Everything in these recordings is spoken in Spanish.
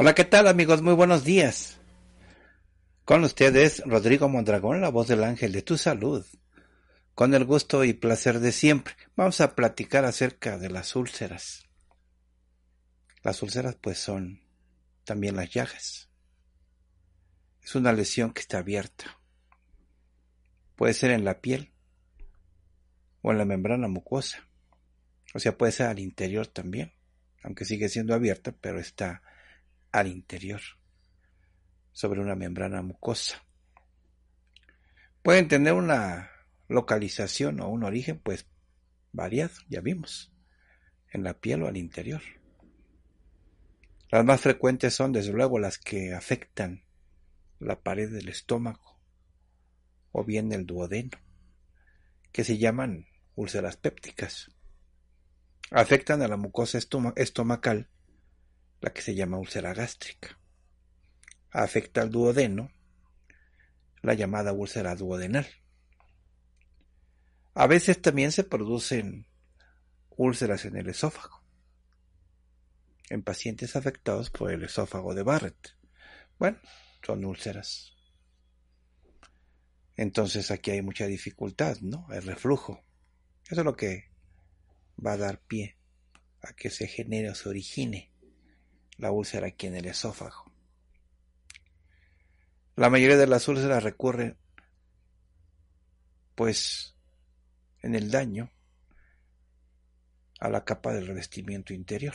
Hola, ¿qué tal amigos? Muy buenos días. Con ustedes, Rodrigo Mondragón, la voz del ángel de tu salud. Con el gusto y placer de siempre, vamos a platicar acerca de las úlceras. Las úlceras pues son también las llagas. Es una lesión que está abierta. Puede ser en la piel o en la membrana mucosa. O sea, puede ser al interior también, aunque sigue siendo abierta, pero está al interior, sobre una membrana mucosa. Pueden tener una localización o un origen, pues, variado, ya vimos, en la piel o al interior. Las más frecuentes son, desde luego, las que afectan la pared del estómago o bien el duodeno, que se llaman úlceras pépticas. Afectan a la mucosa estomacal la que se llama úlcera gástrica. Afecta al duodeno, la llamada úlcera duodenal. A veces también se producen úlceras en el esófago, en pacientes afectados por el esófago de Barrett. Bueno, son úlceras. Entonces aquí hay mucha dificultad, ¿no? El reflujo. Eso es lo que va a dar pie a que se genere o se origine la úlcera aquí en el esófago. La mayoría de las úlceras recurren, pues, en el daño a la capa del revestimiento interior.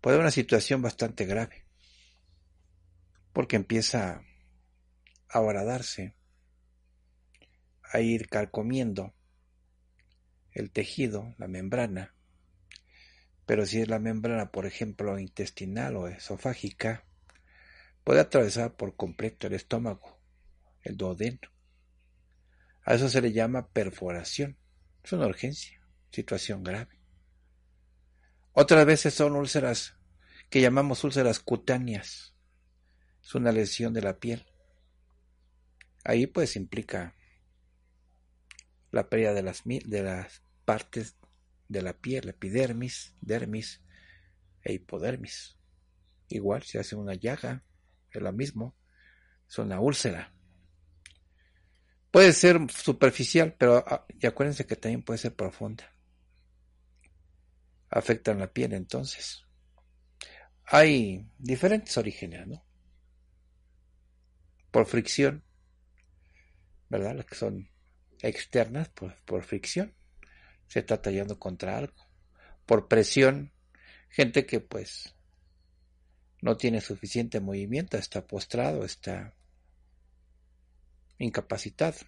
Puede una situación bastante grave, porque empieza a horadarse, a ir carcomiendo el tejido, la membrana, pero si es la membrana, por ejemplo, intestinal o esofágica, puede atravesar por completo el estómago, el duodeno. A eso se le llama perforación. Es una urgencia, situación grave. Otras veces son úlceras que llamamos úlceras cutáneas. Es una lesión de la piel. Ahí pues implica la pérdida de las, de las partes de la piel, epidermis, dermis e hipodermis. Igual se hace una llaga, es lo mismo, es una úlcera. Puede ser superficial, pero ah, acuérdense que también puede ser profunda. Afectan la piel entonces. Hay diferentes orígenes, ¿no? Por fricción, ¿verdad? Las que son externas, pues, por fricción se está tallando contra algo, por presión, gente que pues no tiene suficiente movimiento, está postrado, está incapacitado.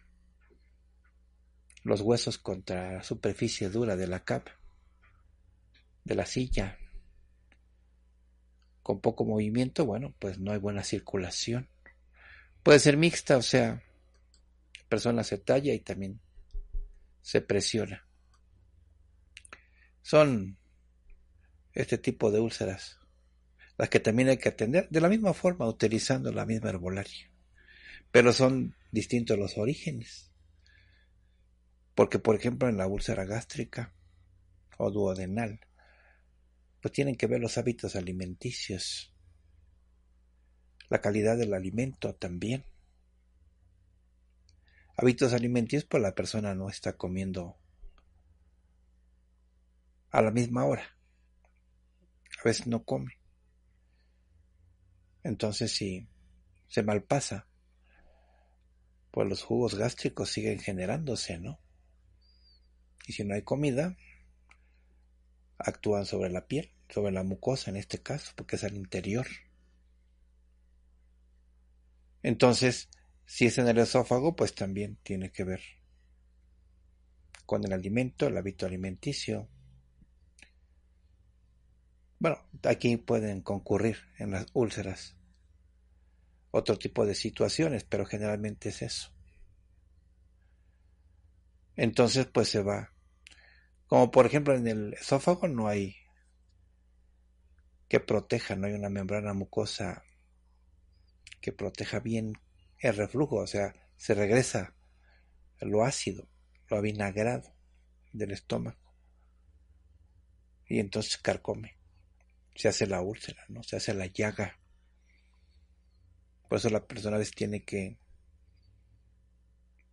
Los huesos contra la superficie dura de la capa, de la silla, con poco movimiento, bueno, pues no hay buena circulación. Puede ser mixta, o sea, la persona se talla y también se presiona son este tipo de úlceras, las que también hay que atender de la misma forma, utilizando la misma herbolaria. Pero son distintos los orígenes. Porque, por ejemplo, en la úlcera gástrica o duodenal, pues tienen que ver los hábitos alimenticios, la calidad del alimento también. Hábitos alimenticios, pues la persona no está comiendo a la misma hora. A veces no come. Entonces si se malpasa, pues los jugos gástricos siguen generándose, ¿no? Y si no hay comida, actúan sobre la piel, sobre la mucosa en este caso, porque es al interior. Entonces, si es en el esófago, pues también tiene que ver con el alimento, el hábito alimenticio, bueno, aquí pueden concurrir en las úlceras otro tipo de situaciones, pero generalmente es eso. Entonces, pues se va. Como por ejemplo en el esófago no hay que proteja, no hay una membrana mucosa que proteja bien el reflujo, o sea, se regresa lo ácido, lo avinagrado del estómago. Y entonces carcome se hace la úlcera, ¿no? Se hace la llaga. Por eso la persona veces tiene que,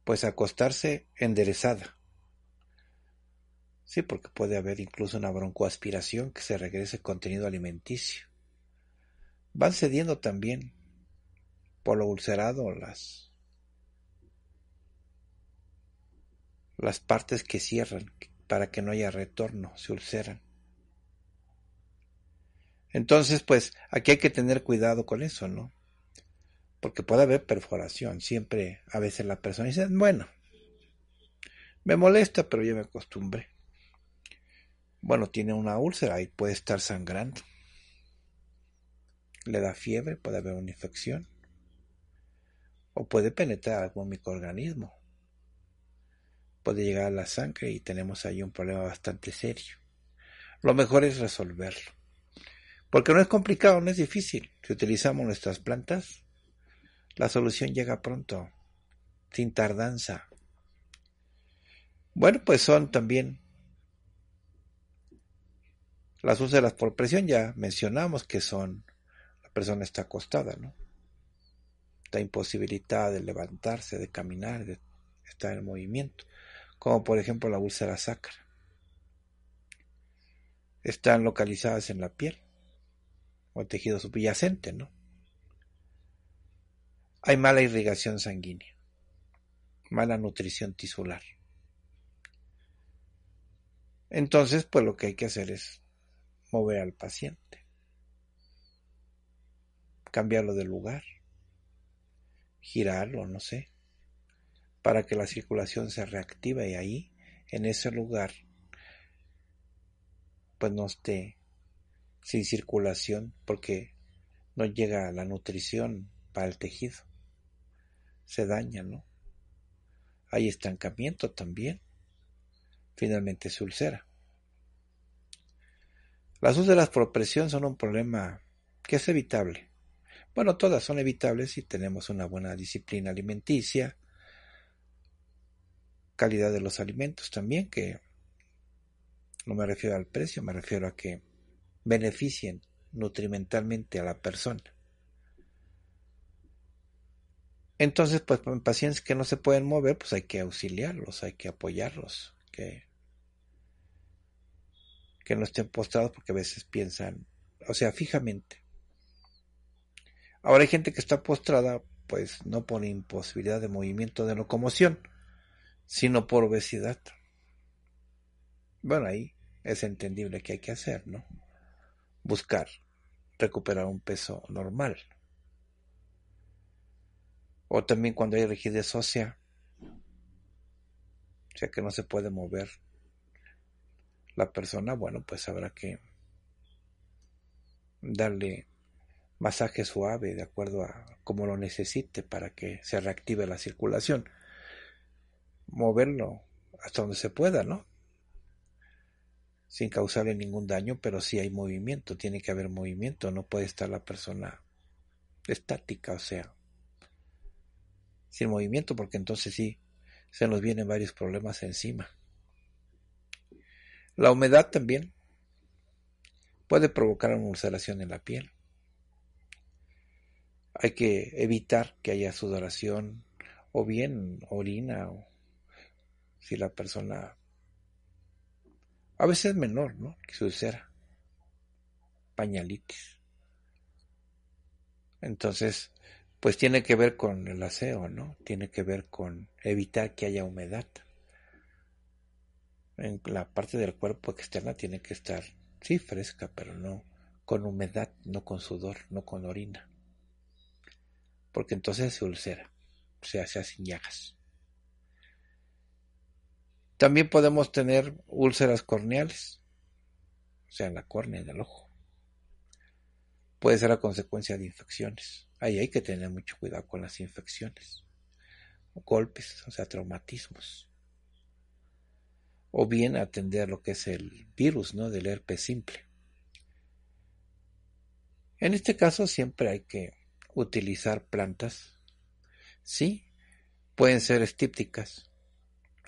pues, acostarse enderezada. Sí, porque puede haber incluso una broncoaspiración que se regrese contenido alimenticio. Van cediendo también por lo ulcerado las las partes que cierran para que no haya retorno, se ulceran. Entonces, pues aquí hay que tener cuidado con eso, ¿no? Porque puede haber perforación. Siempre, a veces la persona dice, bueno, me molesta, pero yo me acostumbré. Bueno, tiene una úlcera y puede estar sangrando. Le da fiebre, puede haber una infección. O puede penetrar algún microorganismo. Puede llegar a la sangre y tenemos ahí un problema bastante serio. Lo mejor es resolverlo. Porque no es complicado, no es difícil. Si utilizamos nuestras plantas, la solución llega pronto, sin tardanza. Bueno, pues son también las úlceras por presión, ya mencionamos que son, la persona está acostada, ¿no? Está imposibilitada de levantarse, de caminar, de estar en movimiento, como por ejemplo la úlcera sacra. Están localizadas en la piel o tejido subyacente, ¿no? Hay mala irrigación sanguínea, mala nutrición tisular. Entonces, pues lo que hay que hacer es mover al paciente, cambiarlo de lugar, girarlo, no sé, para que la circulación se reactive y ahí, en ese lugar, pues no esté sin circulación porque no llega la nutrición para el tejido. Se daña, ¿no? Hay estancamiento también. Finalmente se ulcera. Las úlceras por presión son un problema que es evitable. Bueno, todas son evitables si tenemos una buena disciplina alimenticia, calidad de los alimentos también, que no me refiero al precio, me refiero a que beneficien nutrimentalmente a la persona. Entonces, pues pacientes que no se pueden mover, pues hay que auxiliarlos, hay que apoyarlos, que, que no estén postrados porque a veces piensan, o sea, fijamente. Ahora hay gente que está postrada, pues no por imposibilidad de movimiento de locomoción, sino por obesidad. Bueno, ahí es entendible que hay que hacer, ¿no? buscar recuperar un peso normal. O también cuando hay rigidez ósea, o sea que no se puede mover la persona, bueno, pues habrá que darle masaje suave de acuerdo a cómo lo necesite para que se reactive la circulación. Moverlo hasta donde se pueda, ¿no? sin causarle ningún daño, pero sí hay movimiento, tiene que haber movimiento, no puede estar la persona estática, o sea, sin movimiento, porque entonces sí se nos vienen varios problemas encima. La humedad también puede provocar una ulceración en la piel. Hay que evitar que haya sudoración o bien orina o si la persona a veces menor, ¿no? Que su ulcera. Pañalitis. Entonces, pues tiene que ver con el aseo, ¿no? Tiene que ver con evitar que haya humedad. En la parte del cuerpo externa tiene que estar, sí, fresca, pero no con humedad, no con sudor, no con orina. Porque entonces se ulcera, o sea, se hace llagas. También podemos tener úlceras corneales, o sea, en la córnea, del ojo. Puede ser a consecuencia de infecciones. Ahí hay que tener mucho cuidado con las infecciones, golpes, o sea, traumatismos. O bien atender lo que es el virus, ¿no? Del herpes simple. En este caso siempre hay que utilizar plantas. Sí, pueden ser estípticas,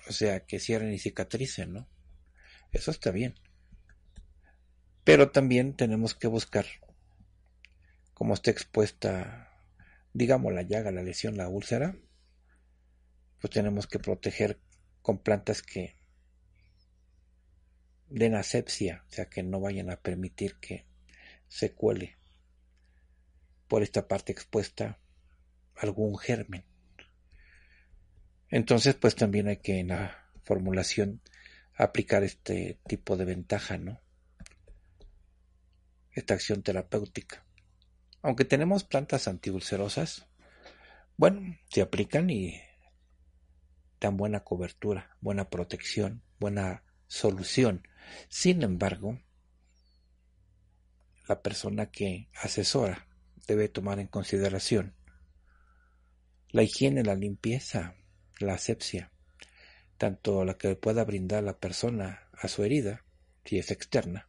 o sea, que cierren y cicatricen, ¿no? Eso está bien. Pero también tenemos que buscar cómo está expuesta, digamos, la llaga, la lesión, la úlcera. Pues tenemos que proteger con plantas que den asepsia, o sea, que no vayan a permitir que se cuele por esta parte expuesta algún germen. Entonces, pues también hay que en la formulación aplicar este tipo de ventaja, ¿no? Esta acción terapéutica. Aunque tenemos plantas antiulcerosas, bueno, se aplican y dan buena cobertura, buena protección, buena solución. Sin embargo, la persona que asesora debe tomar en consideración la higiene, la limpieza, la asepsia, tanto la que pueda brindar la persona a su herida, si es externa,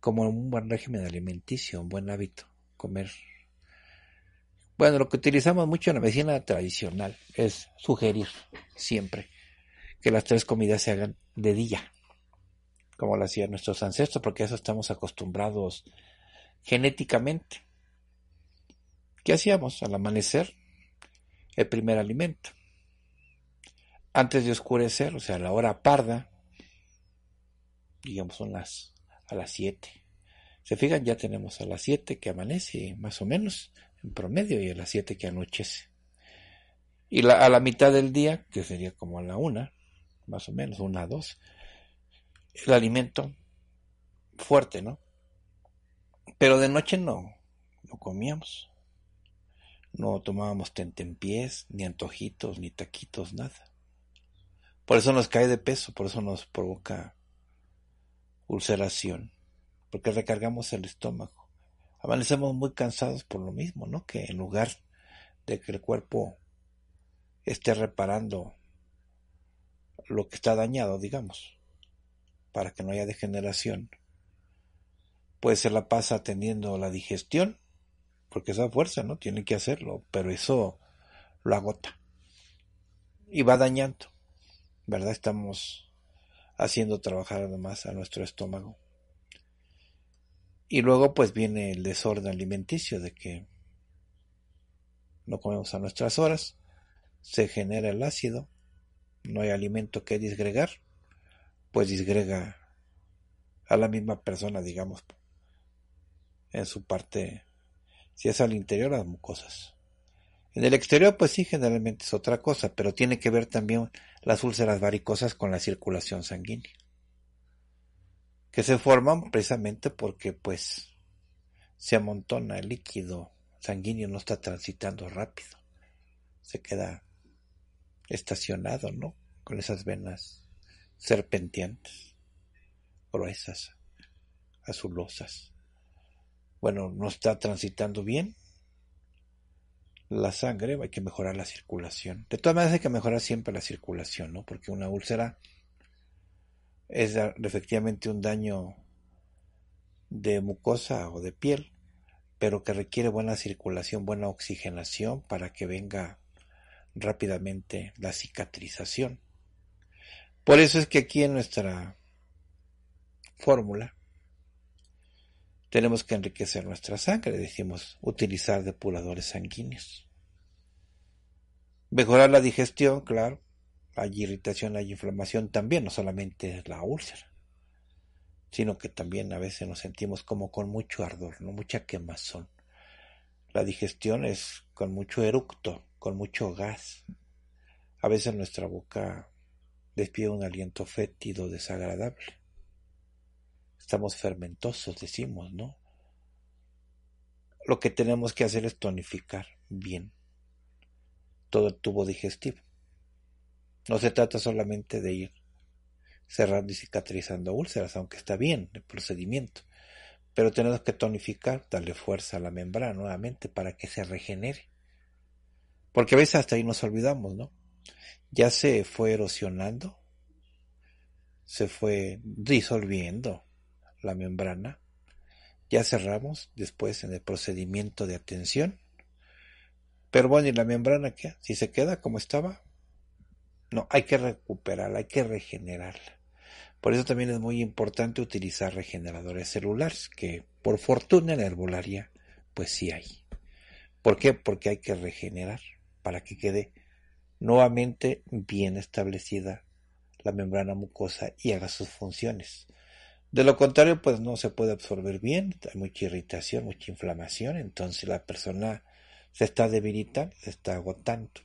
como un buen régimen alimenticio, un buen hábito, comer. Bueno, lo que utilizamos mucho en la medicina tradicional es sugerir siempre que las tres comidas se hagan de día, como lo hacían nuestros ancestros, porque a eso estamos acostumbrados genéticamente. ¿Qué hacíamos? Al amanecer, el primer alimento antes de oscurecer, o sea, a la hora parda, digamos son las a las 7. Se fijan, ya tenemos a las 7 que amanece, más o menos, en promedio, y a las 7 que anochece. Y a la mitad del día, que sería como a la 1, más o menos, una, a 2, el alimento fuerte, ¿no? Pero de noche no, no comíamos. No tomábamos tentempiés, ni antojitos, ni taquitos, nada. Por eso nos cae de peso, por eso nos provoca ulceración, porque recargamos el estómago. Amanecemos muy cansados por lo mismo, ¿no? Que en lugar de que el cuerpo esté reparando lo que está dañado, digamos, para que no haya degeneración, pues se la pasa atendiendo la digestión, porque esa fuerza, ¿no? Tiene que hacerlo, pero eso lo agota y va dañando ¿verdad? Estamos haciendo trabajar además a nuestro estómago. Y luego pues viene el desorden alimenticio de que no comemos a nuestras horas, se genera el ácido, no hay alimento que disgregar, pues disgrega a la misma persona, digamos, en su parte, si es al interior, las mucosas. En el exterior, pues sí, generalmente es otra cosa, pero tiene que ver también las úlceras varicosas con la circulación sanguínea, que se forman precisamente porque pues se amontona el líquido sanguíneo, no está transitando rápido, se queda estacionado, ¿no? Con esas venas serpenteantes, gruesas, azulosas. Bueno, no está transitando bien, la sangre, hay que mejorar la circulación. De todas maneras hay que mejorar siempre la circulación, ¿no? Porque una úlcera es efectivamente un daño de mucosa o de piel, pero que requiere buena circulación, buena oxigenación para que venga rápidamente la cicatrización. Por eso es que aquí en nuestra fórmula tenemos que enriquecer nuestra sangre, decimos, utilizar depuradores sanguíneos. Mejorar la digestión, claro. Hay irritación, hay inflamación también, no solamente la úlcera, sino que también a veces nos sentimos como con mucho ardor, no mucha quemazón. La digestión es con mucho eructo, con mucho gas. A veces nuestra boca despide un aliento fétido desagradable estamos fermentosos, decimos, ¿no? Lo que tenemos que hacer es tonificar bien todo el tubo digestivo. No se trata solamente de ir cerrando y cicatrizando úlceras, aunque está bien el procedimiento. Pero tenemos que tonificar, darle fuerza a la membrana nuevamente para que se regenere. Porque a veces hasta ahí nos olvidamos, ¿no? Ya se fue erosionando, se fue disolviendo, la membrana. Ya cerramos después en el procedimiento de atención Pero bueno, ¿y la membrana qué? Si se queda como estaba, no, hay que recuperarla, hay que regenerarla. Por eso también es muy importante utilizar regeneradores celulares, que por fortuna en la herbolaria, pues sí hay. ¿Por qué? Porque hay que regenerar para que quede nuevamente bien establecida la membrana mucosa y haga sus funciones. De lo contrario, pues no se puede absorber bien, hay mucha irritación, mucha inflamación, entonces la persona se está debilitando, se está agotando.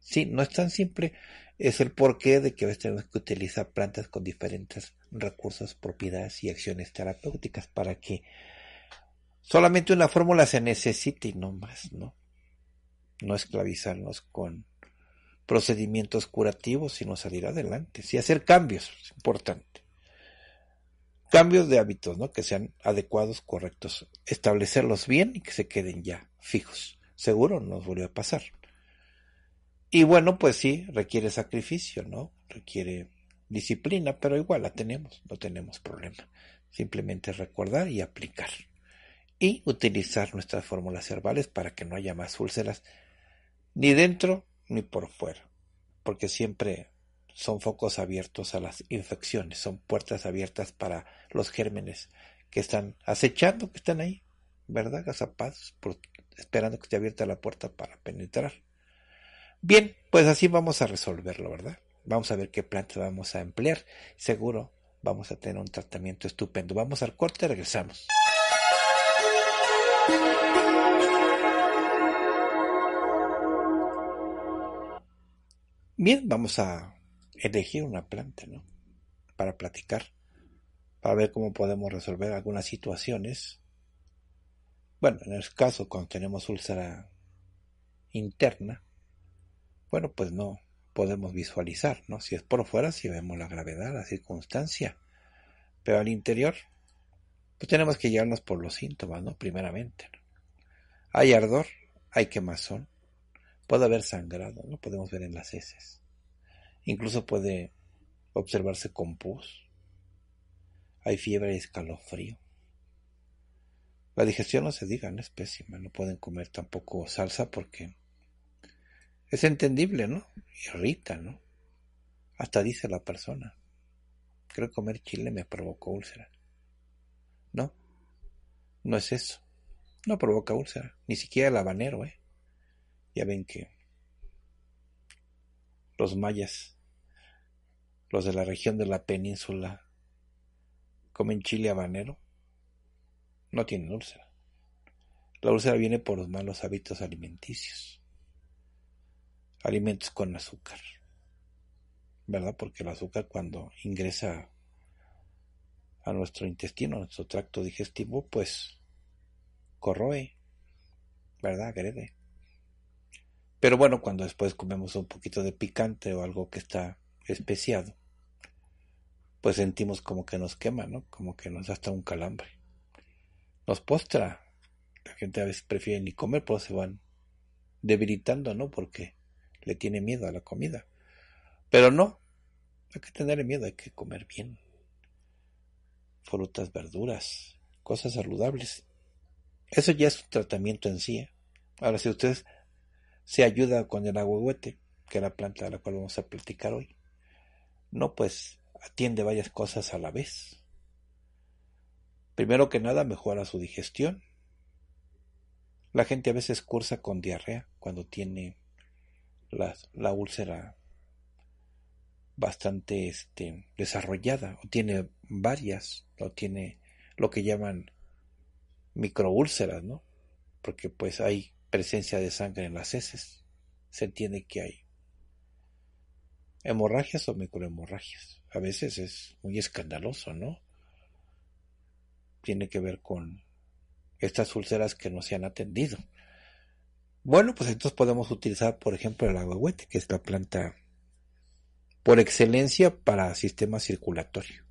Sí, no es tan simple, es el porqué de que a veces tenemos que utilizar plantas con diferentes recursos, propiedades y acciones terapéuticas para que solamente una fórmula se necesite y no más, ¿no? No esclavizarnos con procedimientos curativos, sino salir adelante, sí hacer cambios, es importante cambios de hábitos, ¿no? Que sean adecuados, correctos, establecerlos bien y que se queden ya fijos. Seguro nos volvió a pasar. Y bueno, pues sí, requiere sacrificio, ¿no? Requiere disciplina, pero igual la tenemos, no tenemos problema. Simplemente recordar y aplicar. Y utilizar nuestras fórmulas herbales para que no haya más úlceras, ni dentro ni por fuera. Porque siempre son focos abiertos a las infecciones, son puertas abiertas para los gérmenes que están acechando, que están ahí, ¿verdad? Gazapaz esperando que esté abierta la puerta para penetrar. Bien, pues así vamos a resolverlo, ¿verdad? Vamos a ver qué plantas vamos a emplear. Seguro vamos a tener un tratamiento estupendo. Vamos al corte, regresamos. Bien, vamos a elegir una planta, ¿no? Para platicar, para ver cómo podemos resolver algunas situaciones. Bueno, en el caso cuando tenemos úlcera interna, bueno, pues no podemos visualizar, ¿no? Si es por fuera, si vemos la gravedad, la circunstancia, pero al interior, pues tenemos que guiarnos por los síntomas, ¿no? Primeramente. Hay ardor, hay quemazón, puede haber sangrado, ¿no? Podemos ver en las heces Incluso puede observarse con pus. Hay fiebre y escalofrío. La digestión no se diga, no es pésima. No pueden comer tampoco salsa porque es entendible, ¿no? Irrita, ¿no? Hasta dice la persona. Creo que comer chile me provocó úlcera. No, no es eso. No provoca úlcera. Ni siquiera el habanero, ¿eh? Ya ven que los mayas, los de la región de la península, comen chile habanero, no tienen úlcera. La úlcera viene por los malos hábitos alimenticios. Alimentos con azúcar. ¿Verdad? Porque el azúcar cuando ingresa a nuestro intestino, a nuestro tracto digestivo, pues corroe, ¿verdad? Agrede. Pero bueno, cuando después comemos un poquito de picante o algo que está especiado, pues sentimos como que nos quema, ¿no? Como que nos da hasta un calambre. Nos postra. La gente a veces prefiere ni comer, pero se van debilitando, ¿no? Porque le tiene miedo a la comida. Pero no, hay que tener miedo, hay que comer bien. Frutas, verduras, cosas saludables. Eso ya es un tratamiento en sí. ¿eh? Ahora, si ustedes se ayuda con el agüehuete, que es la planta de la cual vamos a platicar hoy. No, pues atiende varias cosas a la vez. Primero que nada, mejora su digestión. La gente a veces cursa con diarrea cuando tiene la, úlcera bastante este, desarrollada, o tiene varias, o tiene lo que llaman microúlceras, ¿no? Porque pues hay presencia de sangre en las heces, se entiende que hay hemorragias o microhemorragias. A veces es muy escandaloso, ¿no? Tiene que ver con estas úlceras que no se han atendido. Bueno, pues entonces podemos utilizar, por ejemplo, el aguagüete, que es la planta por excelencia para sistema circulatorio.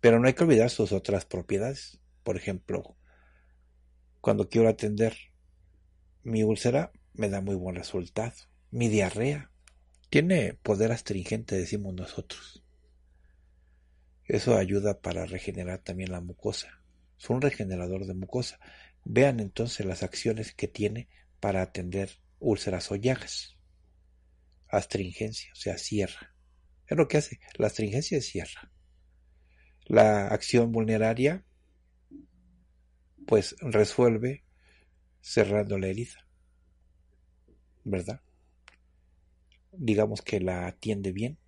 Pero no hay que olvidar sus otras propiedades. Por ejemplo, cuando quiero atender mi úlcera me da muy buen resultado. Mi diarrea tiene poder astringente, decimos nosotros. Eso ayuda para regenerar también la mucosa. Es un regenerador de mucosa. Vean entonces las acciones que tiene para atender úlceras o llagas. Astringencia, o sea, cierra. Es lo que hace. La astringencia es cierra. La acción vulneraria, pues resuelve cerrando la herida. ¿Verdad? Digamos que la atiende bien.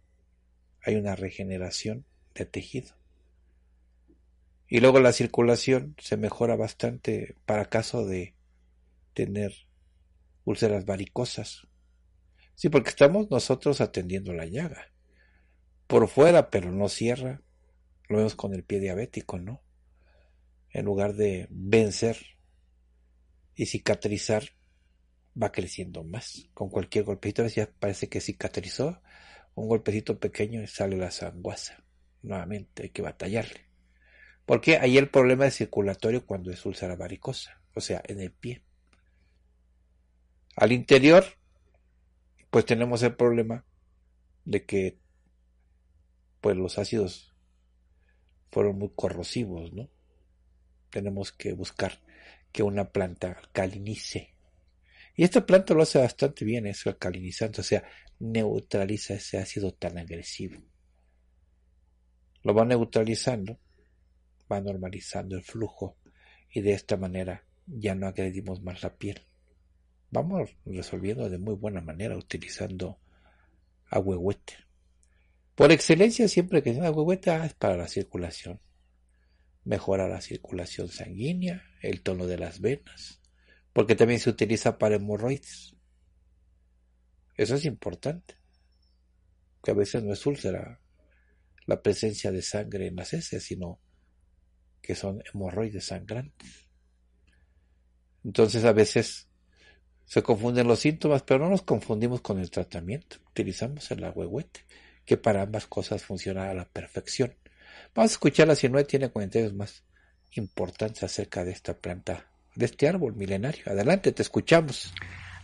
Hay una regeneración de tejido. Y luego la circulación se mejora bastante para caso de tener úlceras varicosas. Sí, porque estamos nosotros atendiendo la llaga. Por fuera, pero no cierra. Lo vemos con el pie diabético, ¿no? En lugar de vencer y cicatrizar va creciendo más. Con cualquier golpecito, ya parece que cicatrizó, un golpecito pequeño y sale la sanguaza. Nuevamente hay que batallarle. Porque ahí el problema es circulatorio cuando es ulcera varicosa, o sea, en el pie. Al interior, pues tenemos el problema de que pues los ácidos fueron muy corrosivos, ¿no? Tenemos que buscar que una planta alcalinice. Y esta planta lo hace bastante bien, eso alcalinizando, o sea, neutraliza ese ácido tan agresivo. Lo va neutralizando, va normalizando el flujo y de esta manera ya no agredimos más la piel. Vamos resolviendo de muy buena manera utilizando agüehuete. Por excelencia, siempre que es agüehuete ah, es para la circulación mejora la circulación sanguínea, el tono de las venas, porque también se utiliza para hemorroides. Eso es importante, que a veces no es úlcera la presencia de sangre en las heces, sino que son hemorroides sangrantes. Entonces a veces se confunden los síntomas, pero no nos confundimos con el tratamiento. Utilizamos el agüehuete, que para ambas cosas funciona a la perfección. Vamos a escuchar si no tiene comentarios más importantes acerca de esta planta, de este árbol milenario. Adelante, te escuchamos.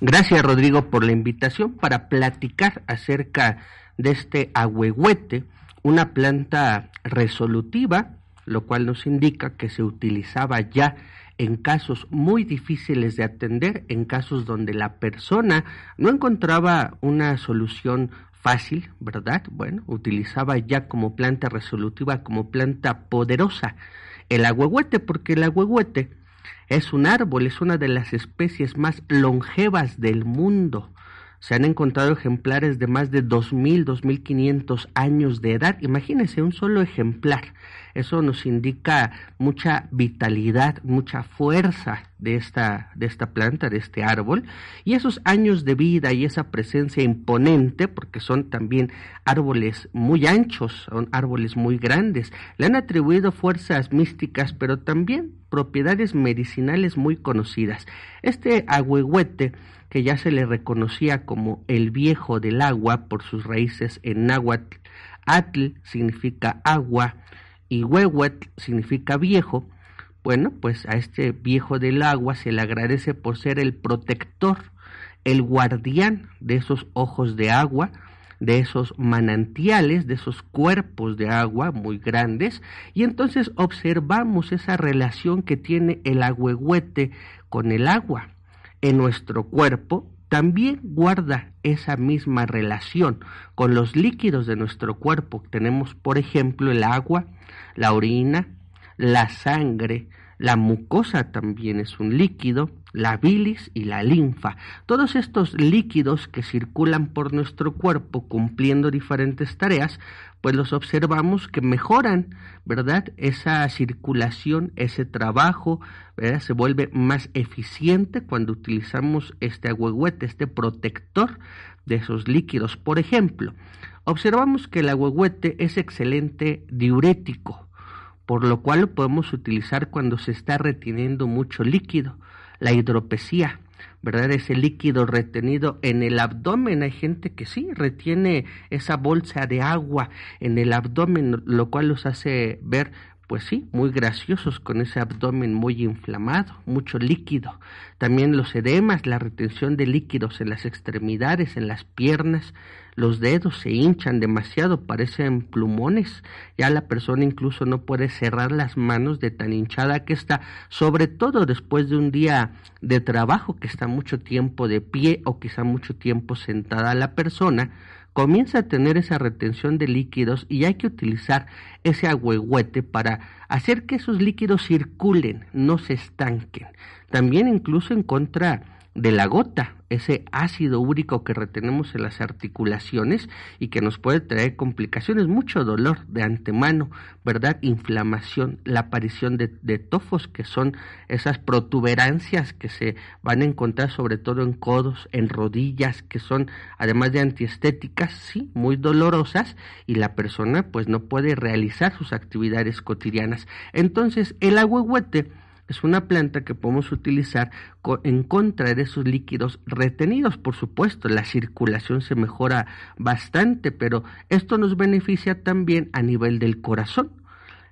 Gracias Rodrigo por la invitación para platicar acerca de este ahuehuete, una planta resolutiva, lo cual nos indica que se utilizaba ya en casos muy difíciles de atender, en casos donde la persona no encontraba una solución fácil, ¿verdad? Bueno, utilizaba ya como planta resolutiva, como planta poderosa, el agüehuete, porque el agüehuete es un árbol, es una de las especies más longevas del mundo se han encontrado ejemplares de más de 2.000, 2.500 años de edad. Imagínense un solo ejemplar. Eso nos indica mucha vitalidad, mucha fuerza de esta, de esta planta, de este árbol. Y esos años de vida y esa presencia imponente, porque son también árboles muy anchos, son árboles muy grandes, le han atribuido fuerzas místicas, pero también propiedades medicinales muy conocidas. Este agüehuete que ya se le reconocía como el viejo del agua por sus raíces en náhuatl. Atl significa agua y huehuatl significa viejo. Bueno, pues a este viejo del agua se le agradece por ser el protector, el guardián de esos ojos de agua, de esos manantiales, de esos cuerpos de agua muy grandes, y entonces observamos esa relación que tiene el agüehuete con el agua en nuestro cuerpo también guarda esa misma relación con los líquidos de nuestro cuerpo. Tenemos, por ejemplo, el agua, la orina, la sangre, la mucosa también es un líquido, la bilis y la linfa, todos estos líquidos que circulan por nuestro cuerpo cumpliendo diferentes tareas, pues los observamos que mejoran, ¿verdad? Esa circulación, ese trabajo, ¿verdad? Se vuelve más eficiente cuando utilizamos este agüehuete, este protector de esos líquidos. Por ejemplo, observamos que el agüehuete es excelente diurético, por lo cual lo podemos utilizar cuando se está reteniendo mucho líquido la hidropesía, ¿verdad? Ese líquido retenido en el abdomen. Hay gente que sí retiene esa bolsa de agua en el abdomen, lo cual los hace ver pues sí, muy graciosos con ese abdomen muy inflamado, mucho líquido. También los edemas, la retención de líquidos en las extremidades, en las piernas, los dedos se hinchan demasiado, parecen plumones, ya la persona incluso no puede cerrar las manos de tan hinchada que está, sobre todo después de un día de trabajo que está mucho tiempo de pie o quizá mucho tiempo sentada la persona, comienza a tener esa retención de líquidos y hay que utilizar ese agüehuete para hacer que esos líquidos circulen, no se estanquen. También incluso encontrar... contra de la gota, ese ácido úrico que retenemos en las articulaciones y que nos puede traer complicaciones, mucho dolor de antemano, ¿verdad? Inflamación, la aparición de, tofos, que son esas protuberancias que se van a encontrar sobre todo en codos, en rodillas, que son además de antiestéticas, sí, muy dolorosas y la persona pues no puede realizar sus actividades cotidianas. Entonces, el agüehuete es una planta que podemos utilizar en contra de esos líquidos retenidos. Por supuesto, la circulación se mejora bastante, pero esto nos beneficia también a nivel del corazón.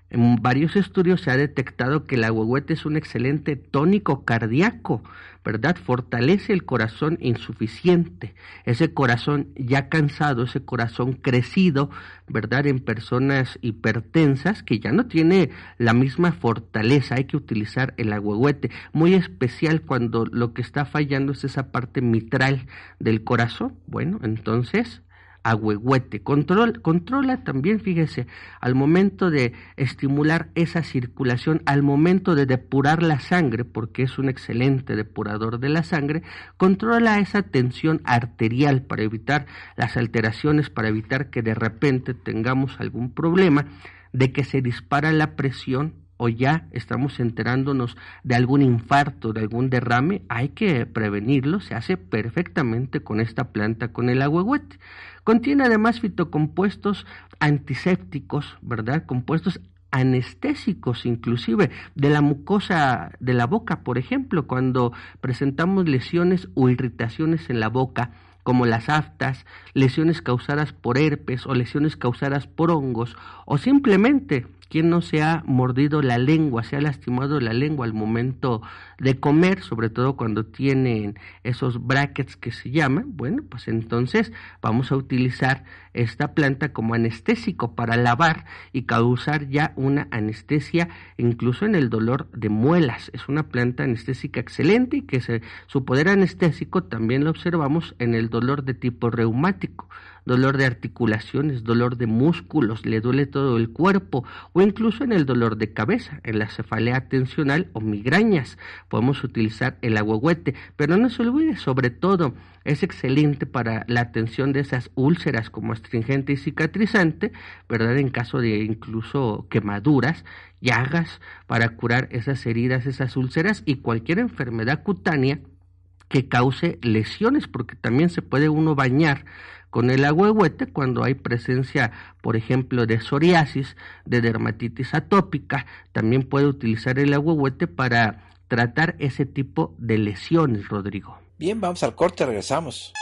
En varios estudios se ha detectado que el agüehuete es un excelente tónico cardíaco, ¿verdad? Fortalece el corazón insuficiente, ese corazón ya cansado, ese corazón crecido, ¿verdad? En personas hipertensas que ya no tiene la misma fortaleza, hay que utilizar el agüehuete, muy especial cuando lo que está fallando es esa parte mitral del corazón. Bueno, entonces agüehuete. controla también, fíjese, al momento de estimular esa circulación, al momento de depurar la sangre, porque es un excelente depurador de la sangre, controla esa tensión arterial para evitar las alteraciones, para evitar que de repente tengamos algún problema de que se dispara la presión o ya estamos enterándonos de algún infarto, de algún derrame, hay que prevenirlo, se hace perfectamente con esta planta, con el agüehuete. Contiene además fitocompuestos antisépticos, ¿verdad? Compuestos anestésicos inclusive de la mucosa de la boca, por ejemplo, cuando presentamos lesiones o irritaciones en la boca, como las aftas, lesiones causadas por herpes o lesiones causadas por hongos, o simplemente quien no se ha mordido la lengua, se ha lastimado la lengua al momento de comer, sobre todo cuando tienen esos brackets que se llaman, bueno, pues entonces vamos a utilizar esta planta como anestésico para lavar y causar ya una anestesia incluso en el dolor de muelas. Es una planta anestésica excelente y que su poder anestésico también lo observamos en el dolor de tipo reumático dolor de articulaciones, dolor de músculos, le duele todo el cuerpo o incluso en el dolor de cabeza, en la cefalea tensional o migrañas. Podemos utilizar el aguagüete, pero no se olvide, sobre todo, es excelente para la atención de esas úlceras como astringente y cicatrizante, ¿verdad? En caso de incluso quemaduras, llagas, para curar esas heridas, esas úlceras y cualquier enfermedad cutánea que cause lesiones, porque también se puede uno bañar con el agüehuete cuando hay presencia, por ejemplo, de psoriasis, de dermatitis atópica. También puede utilizar el agüehuete para tratar ese tipo de lesiones, Rodrigo. Bien, vamos al corte, regresamos.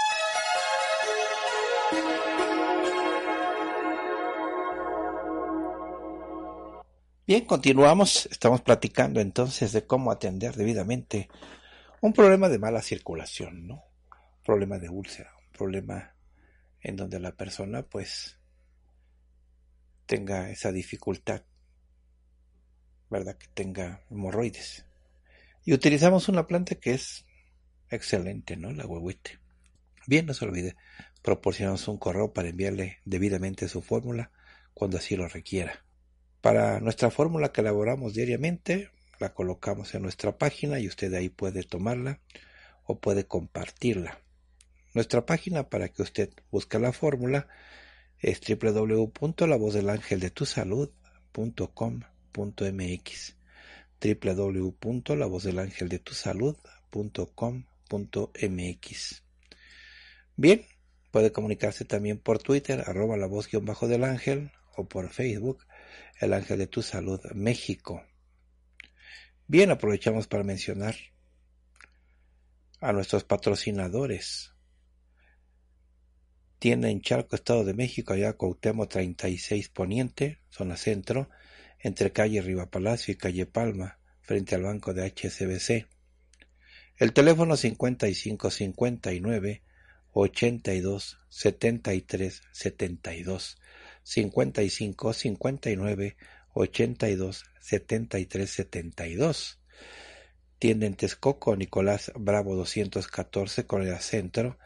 Bien, continuamos. Estamos platicando entonces de cómo atender debidamente un problema de mala circulación, ¿no? problema de úlcera, un problema en donde la persona pues tenga esa dificultad, ¿verdad? Que tenga hemorroides. Y utilizamos una planta que es excelente, ¿no? La huehuete. Bien, no se olvide, proporcionamos un correo para enviarle debidamente su fórmula cuando así lo requiera. Para nuestra fórmula que elaboramos diariamente, la colocamos en nuestra página y usted ahí puede tomarla o puede compartirla. Nuestra página para que usted busque la fórmula es www.lavozdelangeldetusalud.com.mx www.lavozdelangeldetusalud.com.mx Bien, puede comunicarse también por Twitter, arroba la voz guión bajo del ángel, o por Facebook, el ángel de tu salud, México. Bien, aprovechamos para mencionar a nuestros patrocinadores tienda en Charco, Estado de México, allá Cuauhtémoc 36 Poniente, zona centro, entre calle Riva Palacio y calle Palma, frente al banco de HSBC. El teléfono 5559 82 73 72 55 59 82 73 72 Tienda en Texcoco, Nicolás Bravo 214 con el centro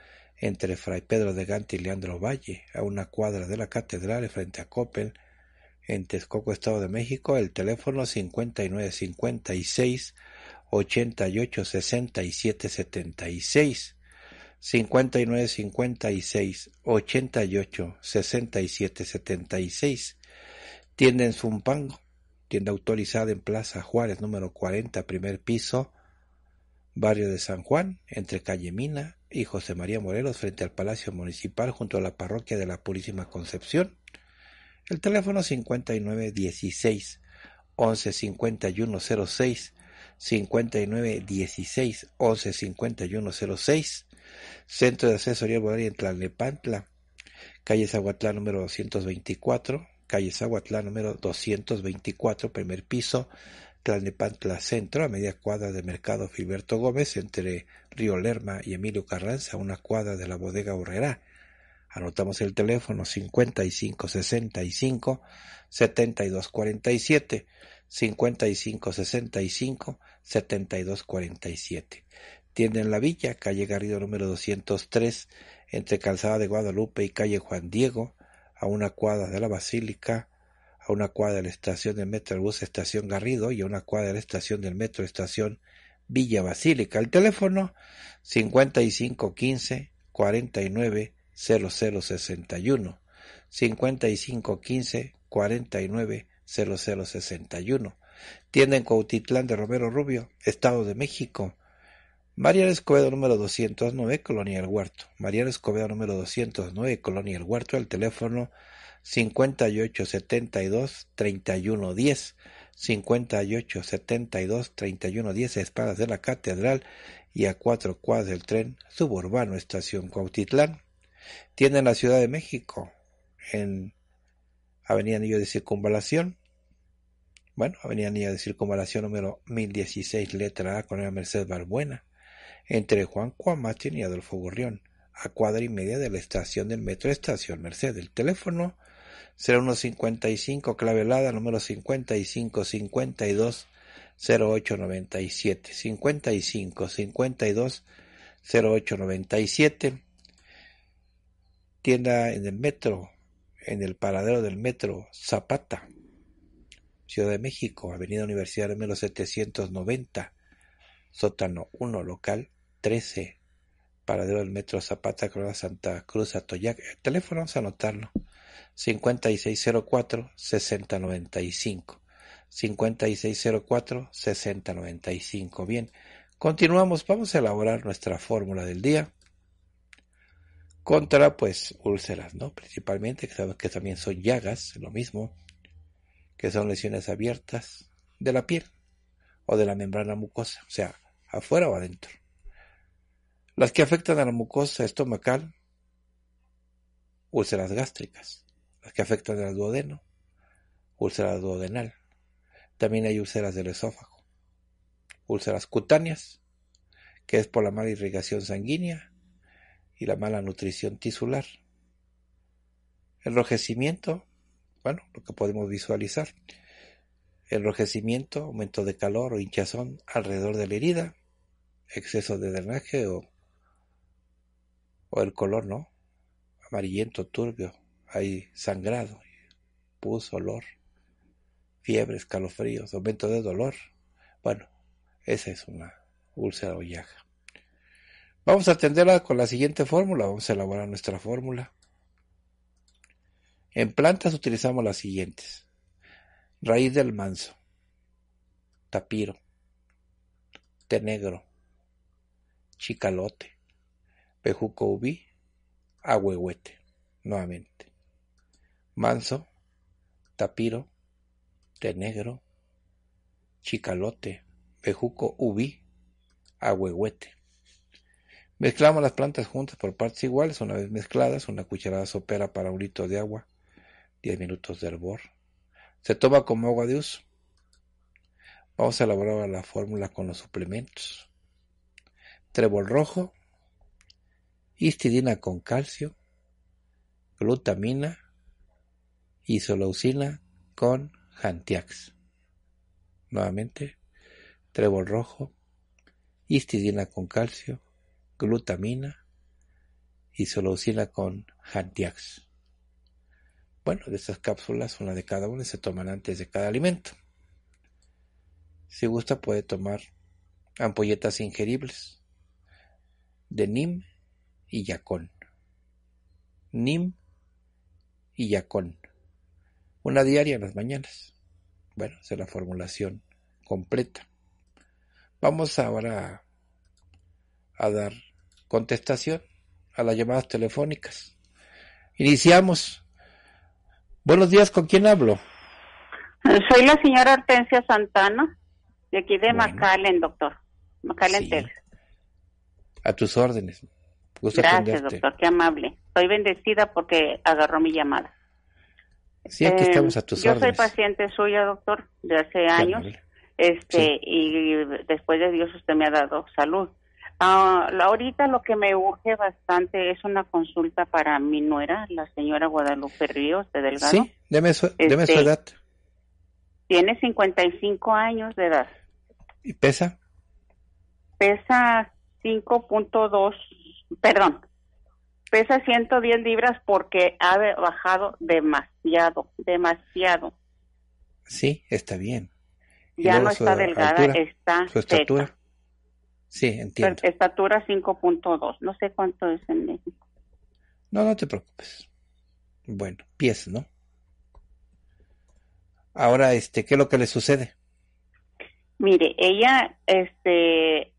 entre Fray Pedro de Gante y Leandro Valle, a una cuadra de la catedral frente a Coppel, en Texcoco, Estado de México, el teléfono 5956 88 67 76. 59 56 88 67 76. Tienda en Zumpango, tienda autorizada en Plaza Juárez, número 40, primer piso, barrio de San Juan, entre calle Mina y José María Morelos, frente al Palacio Municipal, junto a la parroquia de la Purísima Concepción. El teléfono 5916 115106 5916 115106 Centro de Asesoría Horaria en Tlalnepantla, calle Zaguatlán número 224, calle Zaguatlán número 224, primer piso, Nepantla Centro, a media cuadra de Mercado Filberto Gómez, entre Río Lerma y Emilio Carranza, a una cuadra de la bodega urrerá Anotamos el teléfono 5565 7247 5565 7247. Tienda en la villa, calle Garrido número 203, entre Calzada de Guadalupe y calle Juan Diego, a una cuadra de la Basílica a una cuadra de la estación del bus Estación Garrido y a una cuadra de la estación del Metro Estación Villa Basílica. El teléfono 5515 49 5515 49 0061 Tienda en Cuautitlán de Romero Rubio, Estado de México. María Escobedo número 209, Colonia El Huerto. María Escobedo número 209, Colonia El Huerto. El teléfono cincuenta y ocho setenta y treinta y espadas de la catedral y a cuatro cuadras del tren suburbano estación Cuautitlán tiene en la Ciudad de México en Avenida Anillo de Circunvalación bueno, Avenida Anillo de Circunvalación número 1016 letra A con la Merced Barbuena entre Juan Cuamatín y Adolfo Gurrión a cuadra y media de la estación del metro Estación Merced. El teléfono 0155 clave clavelada número 55 0897 55 0897 tienda en el metro en el paradero del metro Zapata Ciudad de México Avenida Universidad número 790 sótano 1 local 13 paradero del metro Zapata Cruz Santa Cruz Atoyac el teléfono vamos a anotarlo 5604 6095. 5604 6095. Bien, continuamos. Vamos a elaborar nuestra fórmula del día contra, pues, úlceras, ¿no? Principalmente, que que también son llagas, lo mismo, que son lesiones abiertas de la piel o de la membrana mucosa, o sea, afuera o adentro. Las que afectan a la mucosa estomacal, úlceras gástricas las que afectan al duodeno, úlceras duodenal. También hay úlceras del esófago, úlceras cutáneas, que es por la mala irrigación sanguínea y la mala nutrición tisular. Enrojecimiento, bueno, lo que podemos visualizar. Enrojecimiento, aumento de calor o hinchazón alrededor de la herida, exceso de drenaje o, o el color, ¿no? Amarillento, turbio, hay sangrado, puso olor, fiebre, escalofríos, aumento de dolor. Bueno, esa es una úlcera ollaja. Vamos a atenderla con la siguiente fórmula, vamos a elaborar nuestra fórmula. En plantas utilizamos las siguientes. Raíz del manso, tapiro, té negro, chicalote, pejuco ubi, agüehuete nuevamente. Manso, Tapiro, negro, Chicalote, Bejuco ubi, Ahuehuete. Mezclamos las plantas juntas por partes iguales, una vez mezcladas, una cucharada sopera para un litro de agua, 10 minutos de hervor. Se toma como agua de uso. Vamos a elaborar la fórmula con los suplementos. Trébol rojo, histidina con calcio, glutamina, isoleucina con jantiax. Nuevamente, trébol rojo, histidina con calcio, glutamina, y isoleucina con jantiax. Bueno, de estas cápsulas, una de cada una se toman antes de cada alimento. Si gusta, puede tomar ampolletas ingeribles de NIM y Yacón. NIM y Yacón una diaria en las mañanas. Bueno, esa es la formulación completa. Vamos ahora a, dar contestación a las llamadas telefónicas. Iniciamos. Buenos días, ¿con quién hablo? Soy la señora Hortensia Santana, de aquí de Macalen, doctor. Macalen, sí. A tus órdenes. Gracias, doctor, qué amable. Estoy bendecida porque agarró mi llamada. Sí, aquí em, estamos a tus yo órdenes. Yo soy paciente suya, doctor, de hace años. Este, y después de Dios usted me ha dado salud. Ah, la ahorita lo que me urge bastante es una consulta para mi nuera, la señora Guadalupe Ríos de Delgado. Sí, deme deme su este, edad. Tiene 55 años de edad. ¿Y pesa? Pesa 5.2, perdón, pesa 110 libras porque ha bajado demasiado, demasiado. Sí, está bien. Ya no está delgada, está su estatura. Sí, entiendo. estatura 5.2, no sé cuánto es en México. No, no te preocupes. Bueno, pies, ¿no? Ahora, este, ¿qué es lo que le sucede? Mire, ella, este,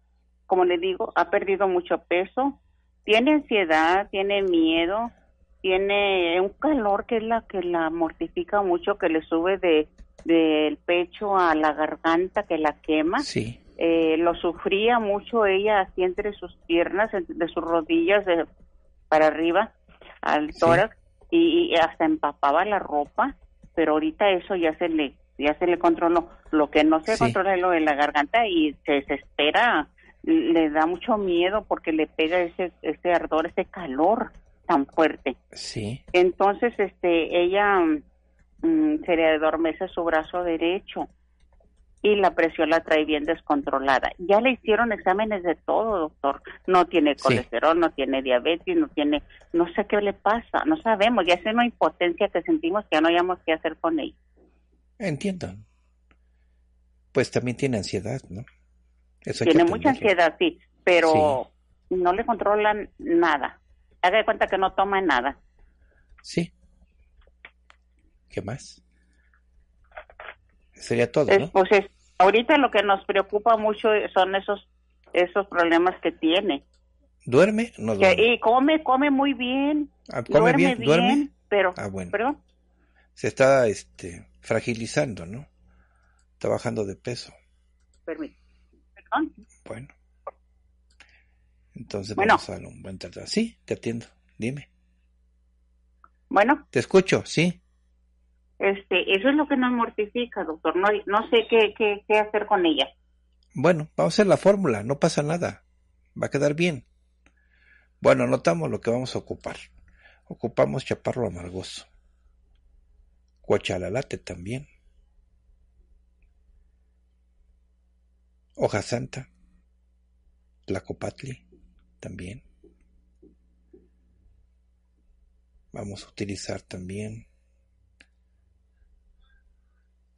como le digo, ha perdido mucho peso, tiene ansiedad, tiene miedo, tiene un calor que es la que la mortifica mucho, que le sube de del pecho a la garganta que la quema. Sí. Eh, lo sufría mucho ella así entre sus piernas, de sus rodillas para arriba al tórax y, hasta empapaba la ropa, pero ahorita eso ya se le ya se le controló. Lo que no se controla es lo de la garganta y se desespera le da mucho miedo porque le pega ese, ese ardor, ese calor tan fuerte. Sí. Entonces, este, ella mm, se le adormece su brazo derecho y la presión la trae bien descontrolada. Ya le hicieron exámenes de todo, doctor. No tiene colesterol, no tiene diabetes, no tiene, no sé qué le pasa, no sabemos. Ya es una impotencia que sentimos que ya no hayamos qué hacer con ella. Entiendo. Pues también tiene ansiedad, ¿no? Tiene mucha ansiedad, sí, pero no le controlan nada. Haga de cuenta que no toma nada. Sí. ¿Qué más? Sería todo, ¿no? Pues ahorita lo que nos preocupa mucho son esos esos problemas que tiene. ¿Duerme? No duerme. y come, come muy bien. Ah, come bien, Pero, ah, bueno. Se está este, fragilizando, ¿no? Trabajando de peso. Permítame. Bueno. Entonces vamos a dar un buen tratado. Sí, te atiendo. Dime. Bueno. Te escucho, sí. Este, eso es lo que nos mortifica, doctor. No, no sé qué, qué, qué hacer con ella. Bueno, vamos a hacer la fórmula, no pasa nada. Va a quedar bien. Bueno, anotamos lo que vamos a ocupar. Ocupamos chaparro amargoso. Cuachalalate también. Hoja Santa, Tlacopatli también. Vamos a utilizar también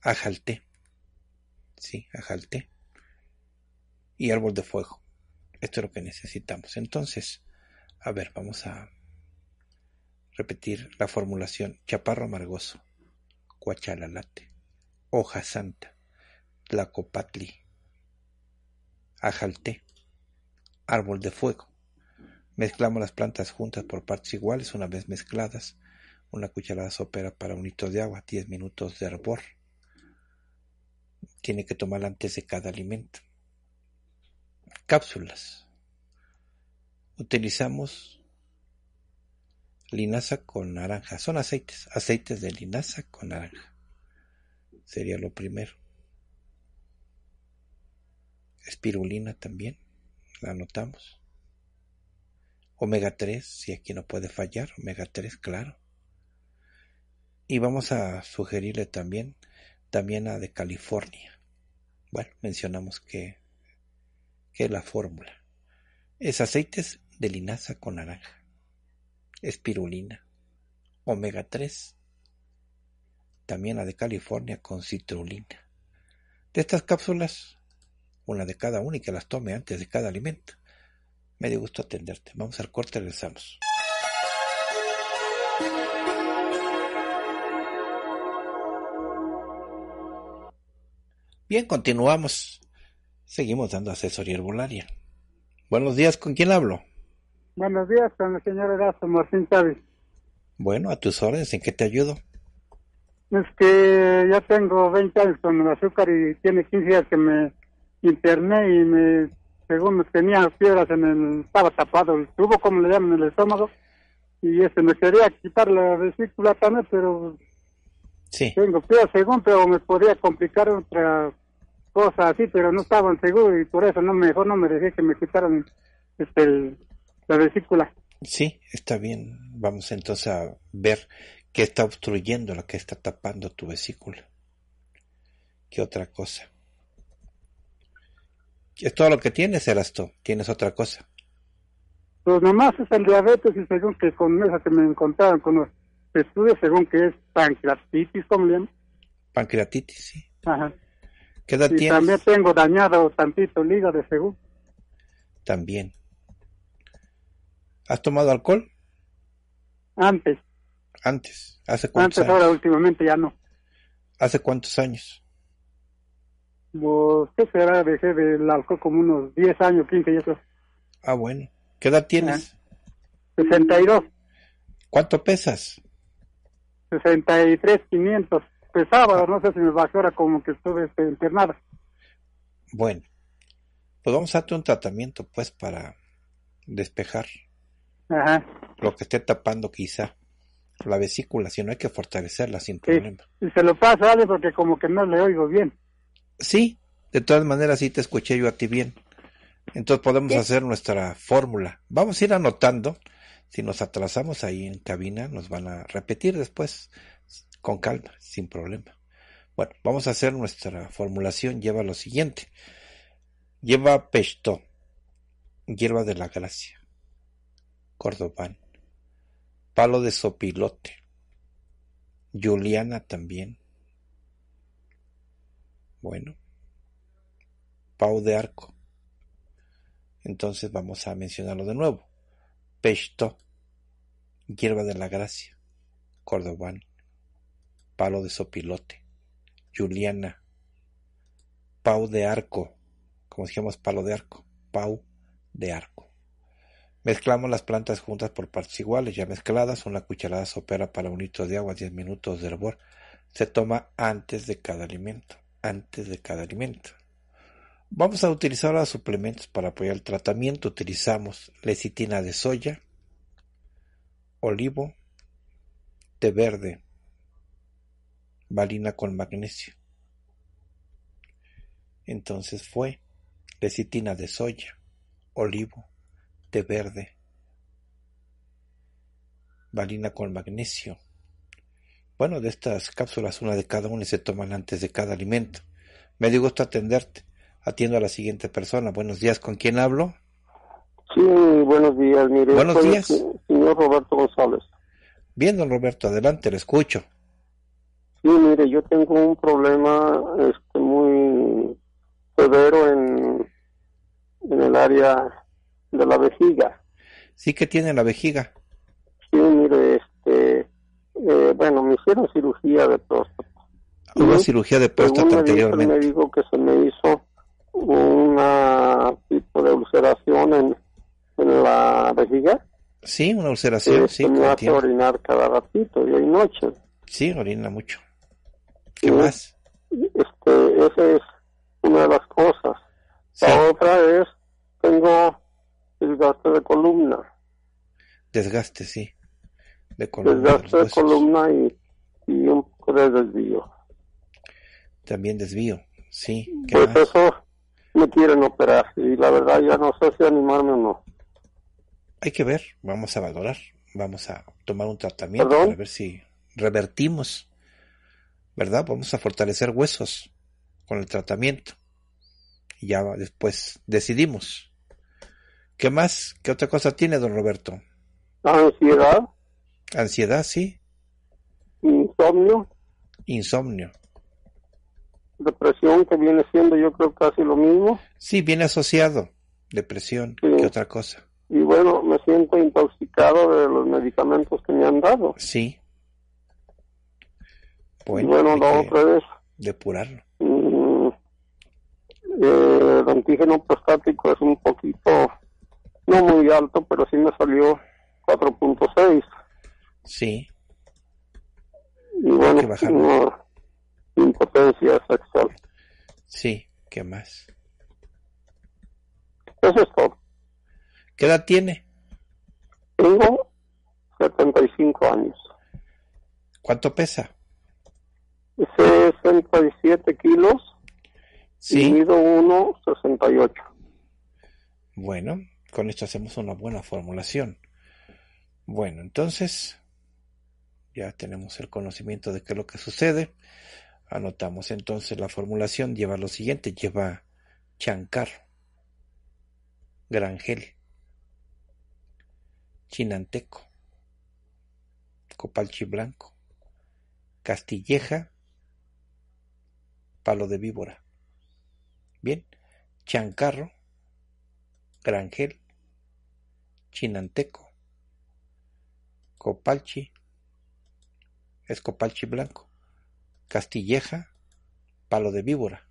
ajalte, sí, ajalte y árbol de fuego. Esto es lo que necesitamos. Entonces, a ver, vamos a repetir la formulación chaparro amargoso, cuachalalate, hoja santa, tlacopatli, Ajalté, árbol de fuego. Mezclamos las plantas juntas por partes iguales, una vez mezcladas, una cucharada sopera para un litro de agua, 10 minutos de hervor. Tiene que tomar antes de cada alimento. Cápsulas. Utilizamos linaza con naranja. Son aceites, aceites de linaza con naranja. Sería lo primero espirulina también, la anotamos. Omega 3, si aquí no puede fallar, omega 3, claro. Y vamos a sugerirle también, también a de California. Bueno, mencionamos que, que la fórmula es aceites de linaza con naranja, espirulina, omega 3, también la de California con citrulina. De estas cápsulas una de cada una y que las tome antes de cada alimento. Me dio gusto atenderte. Vamos al corte, regresamos. Bien, continuamos. Seguimos dando asesoría herbolaria. Buenos días, ¿con quién hablo? Buenos días, con el señor Erasto Martín Chávez. Bueno, a tus órdenes, ¿en qué te ayudo? Es que ya tengo 20 años con el azúcar y tiene 15 días que me Internet y me, según tenía piedras en el, estaba tapado el tubo, como le llaman, en el estómago, y este, me quería quitar la vesícula también, pero sí. tengo piedras según, pero me podía complicar otra cosa así, pero no estaban seguros y por eso no me no me dejé que me quitaran este, la vesícula. Sí, está bien. Vamos entonces a ver qué está obstruyendo, lo que está tapando tu vesícula. ¿Qué otra cosa? Es todo lo que tienes, eras tú. Tienes otra cosa. Pues nomás es el diabetes y según que con esa que me encontraron con los estudios, según que es pancreatitis también. Pancreatitis, sí. Ajá. ¿Qué edad y También tengo dañado tantito el hígado, según. También. ¿Has tomado alcohol? Antes. Antes. ¿Hace cuántos Antes, ahora últimamente ya no. ¿Hace cuántos años? pues ¿qué será? Dejé del alcohol como unos 10 años, 15 y Ah, bueno. ¿Qué edad tienes? 62. ¿Cuánto pesas? 63,500 500. Pesaba, no sé si me bajó ahora como que estuve este, internada. Bueno, pues vamos a darte un tratamiento, pues, para despejar Ajá. lo que esté tapando quizá la vesícula, si no hay que fortalecerla sin problema. Y se lo paso, Ale, porque como que no le oigo bien. Sí, de todas maneras sí te escuché yo a ti bien. Entonces podemos hacer nuestra fórmula. Vamos a ir anotando. Si nos atrasamos ahí en cabina, nos van a repetir después con calma, sin problema. Bueno, vamos a hacer nuestra formulación. Lleva lo siguiente. Lleva pesto, hierba de la gracia, cordobán, palo de sopilote, Juliana también, bueno, Pau de Arco. Entonces vamos a mencionarlo de nuevo. Pesto, hierba de la gracia, cordobán, palo de sopilote, Juliana, Pau de Arco, como dijimos palo de arco, Pau de Arco. Mezclamos las plantas juntas por partes iguales, ya mezcladas, una cucharada sopera para un litro de agua, 10 minutos de hervor. Se toma antes de cada alimento antes de cada alimento. Vamos a utilizar los suplementos para apoyar el tratamiento. Utilizamos lecitina de soya, olivo, té verde, valina con magnesio. Entonces fue lecitina de soya, olivo, té verde, valina con magnesio, bueno, de estas cápsulas, una de cada una y se toman antes de cada alimento. Me dio gusto atenderte. Atiendo a la siguiente persona. Buenos días, ¿con quién hablo? Sí, buenos días, mire. Buenos días. señor Roberto González. Bien, don Roberto, adelante, le escucho. Sí, mire, yo tengo un problema este, muy severo en, en el área de la vejiga. Sí, que tiene la vejiga? bueno, me hicieron cirugía de próstata. una cirugía de próstata anteriormente. Me dijo que se me hizo una tipo de ulceración en, la vejiga. Sí, una ulceración, este, sí. Me hace orinar cada ratito, día y noche. Sí, orina mucho. ¿Qué más? Este, esa es una de las cosas. La otra es, tengo desgaste de columna. Desgaste, sí de columna. y, un poco de desvío. También desvío, sí. ¿qué pues eso me quieren operar y la verdad ya no sé si animarme o no. Hay que ver, vamos a valorar, vamos a tomar un tratamiento para ver si revertimos, ¿verdad? Vamos a fortalecer huesos con el tratamiento. Y ya después decidimos. ¿Qué más? ¿Qué otra cosa tiene, don Roberto? La ansiedad. Ansiedad, sí. Insomnio. Insomnio. Depresión, que viene siendo yo creo casi lo mismo. Sí, viene asociado. Depresión, y otra cosa. Y bueno, me siento intoxicado de los medicamentos que me han dado. Sí. Bueno, bueno lo otra es... Depurarlo. Mm, eh, el antígeno prostático es un poquito, no muy alto, pero sí me salió 4.6. Sí. Y bueno, impotencia sexual. Sí, ¿qué más? Eso es todo. ¿Qué edad tiene? Tengo 75 años. ¿Cuánto pesa? 67 kilos. Sí. Y 1,68. Bueno, con esto hacemos una buena formulación. Bueno, entonces ya tenemos el conocimiento de qué es lo que sucede. Anotamos entonces la formulación, lleva lo siguiente, lleva chancar, grangel, chinanteco, copalchi blanco, castilleja, palo de víbora. Bien, chancarro, grangel, chinanteco, copalchi, escopalchi blanco, castilleja, palo de víbora.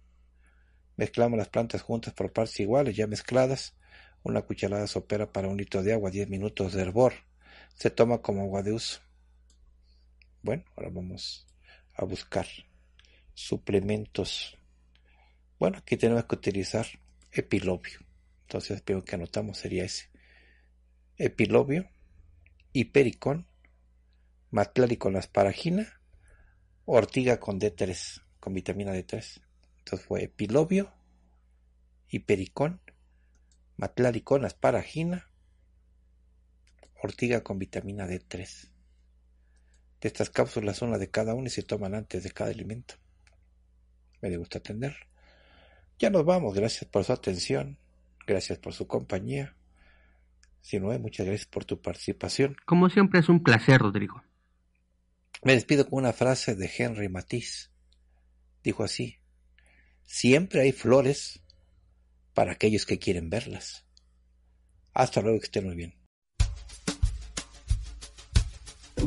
Mezclamos las plantas juntas por partes iguales, ya mezcladas. Una cucharada sopera para un litro de agua, 10 minutos de hervor. Se toma como agua de uso. Bueno, ahora vamos a buscar suplementos. Bueno, aquí tenemos que utilizar epilobio. Entonces, el que anotamos sería ese. Epilobio, hipericón Matlari con asparagina, ortiga con D3, con vitamina D3. Entonces fue epilobio, hipericón, matlari con asparagina, ortiga con vitamina D3. De estas cápsulas, una de cada una y se toman antes de cada alimento. Me gusta atender. Ya nos vamos, gracias por su atención, gracias por su compañía. Si no, muchas gracias por tu participación. Como siempre es un placer, Rodrigo. Me despido con una frase de Henry Matisse. Dijo así, siempre hay flores para aquellos que quieren verlas. Hasta luego, que estén muy bien.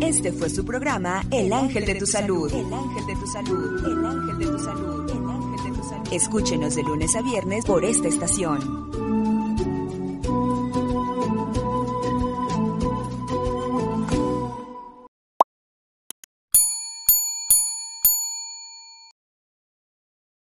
Este fue su programa El Ángel de tu Salud. El Ángel de tu Salud. El Ángel de tu Salud. El Ángel de tu Salud. Escúchenos de lunes a viernes por esta estación.